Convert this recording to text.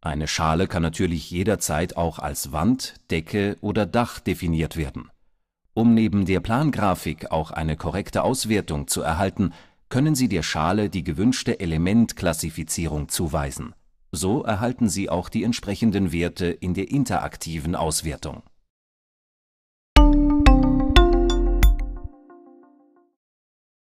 Eine Schale kann natürlich jederzeit auch als Wand, Decke oder Dach definiert werden. Um neben der Plangrafik auch eine korrekte Auswertung zu erhalten, können Sie der Schale die gewünschte Elementklassifizierung zuweisen. So erhalten Sie auch die entsprechenden Werte in der interaktiven Auswertung